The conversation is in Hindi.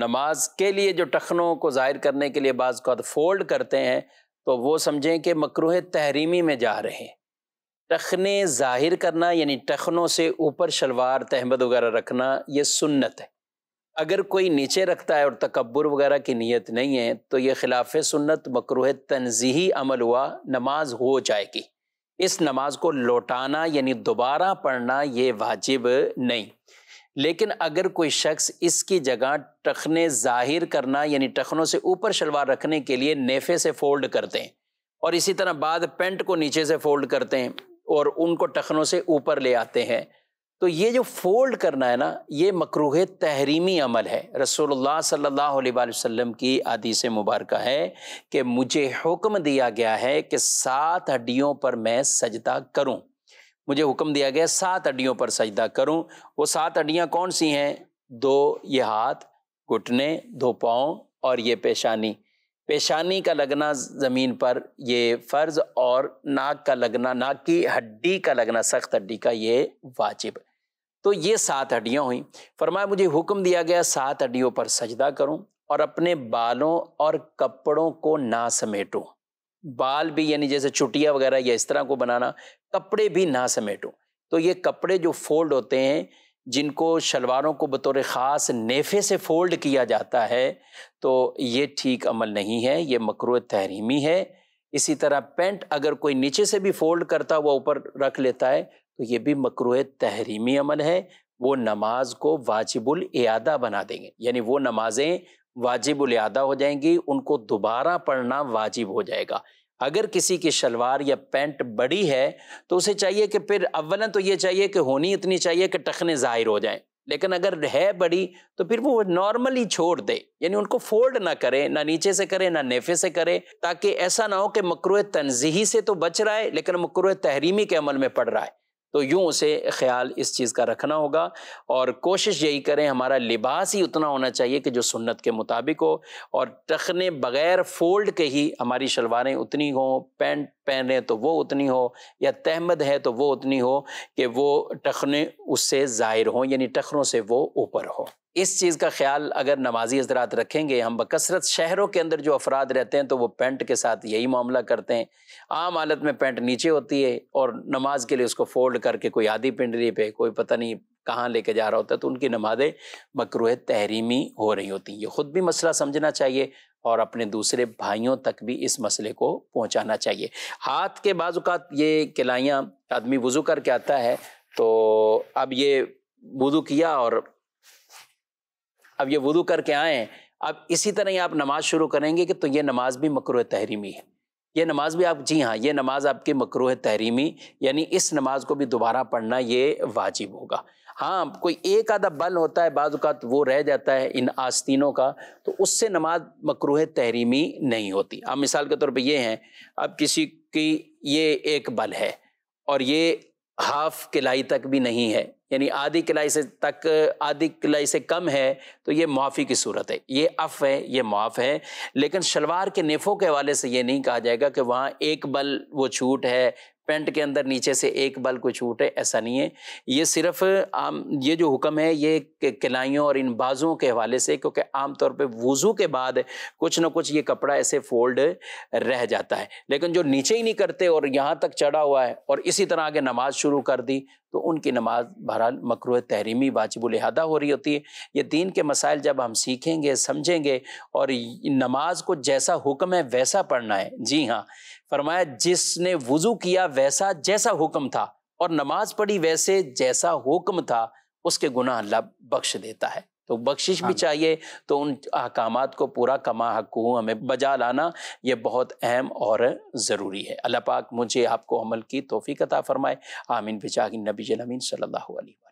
नमाज के लिए जो टखनों को ज़ाहिर करने के लिए बाज़ का फोल्ड करते हैं तो वो समझें कि मकरूह तहरीमी में जा रहे हैं टखने ज़ाहिर करना यानी टखनों से ऊपर शलवार तहमद वगैरह रखना ये सुन्नत है अगर कोई नीचे रखता है और तकबर वगैरह की नीयत नहीं है तो ये खिलाफ सुन्नत मकरूह तनजीही अमल हुआ नमाज हो जाएगी इस नमाज को लौटाना यानी दोबारा पढ़ना ये वाजिब नहीं लेकिन अगर कोई शख्स इसकी जगह टखने जाहिर करना यानी टखनों से ऊपर शलवार रखने के लिए नेफे से फोल्ड करते हैं और इसी तरह बाद पेंट को नीचे से फोल्ड करते हैं और उनको टखनों से ऊपर ले आते हैं तो ये जो फोल्ड करना है ना ये मकरूह तहरीमी अमल है रसोल्ला सल्लल्लाहु वसम की की आदीस मुबारक है कि मुझे हुक्म दिया गया है कि सात हड्डियों पर मैं सजदा करूं मुझे हुक्म दिया गया सात अड्डियों पर सजदा करूं वो सात अड्डियां कौन सी हैं दो ये हाथ घुटने दो पाँव और ये पेशानी पेशानी का लगना ज़मीन पर ये फ़र्ज़ और नाक का लगना नाक की हड्डी का लगना सख्त हड्डी का ये वाजिब तो ये सात हड्डियाँ हुई फरमाया मुझे हुक्म दिया गया सात हड्डियों पर सजदा करूँ और अपने बालों और कपड़ों को ना समेटूँ बाल भी यानी जैसे चुटिया वगैरह या इस तरह को बनाना कपड़े भी ना समेटो तो ये कपड़े जो फोल्ड होते हैं जिनको शलवारों को बतौर ख़ास नेफे से फोल्ड किया जाता है तो ये ठीक अमल नहीं है ये मकरू तहरीमी है इसी तरह पेंट अगर कोई नीचे से भी फोल्ड करता हुआ ऊपर रख लेता है तो ये भी मकरू तहरीमी अमल है वो नमाज को वाजिबुल इयादा बना देंगे यानी वो नमाजें वाजिब अदा हो जाएंगी उनको दोबारा पढ़ना वाजिब हो जाएगा अगर किसी की शलवार या पैंट बड़ी है तो उसे चाहिए कि फिर अवला तो ये चाहिए कि होनी इतनी चाहिए कि टखने ज़ाहिर हो जाएं लेकिन अगर है बड़ी तो फिर वो नॉर्मली छोड़ दे यानी उनको फोल्ड ना करे ना नीचे से करे ना नेफे से करे ताकि ऐसा ना हो कि मकर तनजीही से तो बच रहा है लेकिन मकर तहरीमी के अमल में पड़ रहा है तो यूँ उसे ख्याल इस चीज़ का रखना होगा और कोशिश यही करें हमारा लिबास ही उतना होना चाहिए कि जो सुन्नत के मुताबिक हो और टखने बग़ैर फोल्ड के ही हमारी शलवारें उतनी हों पैंट पहने तो वो उतनी हो या तहमद है तो वो उतनी हो कि वो टखने उससे ज़ाहिर हों यानी टखनों से वो ऊपर हो इस चीज़ का ख्याल अगर नमाजी हजरात रखेंगे हम बकसरत शहरों के अंदर जो अफराद रहते हैं तो वो पेंट के साथ यही मामला करते हैं आम हालत में पेंट नीचे होती है और नमाज के लिए उसको फोल्ड करके कोई आधी पिंडरी पे कोई पता नहीं कहाँ लेके जा रहा होता है तो उनकी नमाजें मकरूह तहरीमी हो रही होती हैं ये ख़ुद भी मसला समझना चाहिए और अपने दूसरे भाइयों तक भी इस मसले को पहुँचाना चाहिए हाथ के बाज़ात ये किलाइयाँ आदमी वज़ू करके आता है तो अब ये वज़ू किया और अब ये वुदू करके आए अब इसी तरह ही आप नमाज शुरू करेंगे कि तो ये नमाज भी मकर तहरीमी है ये नमाज भी आप जी हाँ ये नमाज आपकी मकर तहरीमी यानी इस नमाज को भी दोबारा पढ़ना ये वाजिब होगा हाँ कोई एक आधा बल होता है बाद वो रह जाता है इन आस्तीनों का तो उससे नमाज मकर तहरीमी नहीं होती अब मिसाल के तौर पर ये हैं अब किसी की ये एक बल है और ये हाफ किलाई तक भी नहीं है यानी आधी किलाई से तक आधी किलाई से कम है तो ये मुआफ़ी की सूरत है ये अफ़ है ये मुआफ़ है लेकिन शलवार के नेफ़ों के हवाले से ये नहीं कहा जाएगा कि वहाँ एक बल वो छूट है पेंट के अंदर नीचे से एक बल को छूटे ऐसा नहीं है ये सिर्फ आम ये जो हुक्म है ये किलाइयों और इन बाज़ों के हवाले से क्योंकि आमतौर पे वज़ू के बाद कुछ ना कुछ ये कपड़ा ऐसे फोल्ड रह जाता है लेकिन जो नीचे ही नहीं करते और यहाँ तक चढ़ा हुआ है और इसी तरह आगे नमाज शुरू कर दी तो उनकी नमाज बहरहाल मकरू तहरीमी लिहाजा हो रही होती है ये दीन के मसाइल जब हम सीखेंगे समझेंगे और नमाज को जैसा हुक्म है वैसा पढ़ना है जी हाँ फरमाया जिसने वजू किया वैसा जैसा हुक्म था और नमाज पढ़ी वैसे जैसा हुक्म था उसके गुनाह अल्लाह बख्श देता है तो बख्शिश भी हाँ। चाहिए तो उन अहकाम को पूरा कमा हकू हमें बजा लाना ये बहुत अहम और ज़रूरी है अल्लाह पाक मुझे आपको अमल की तोफ़ी कता फ़रमाए आमिन बिजा नबी जमीन सल्ला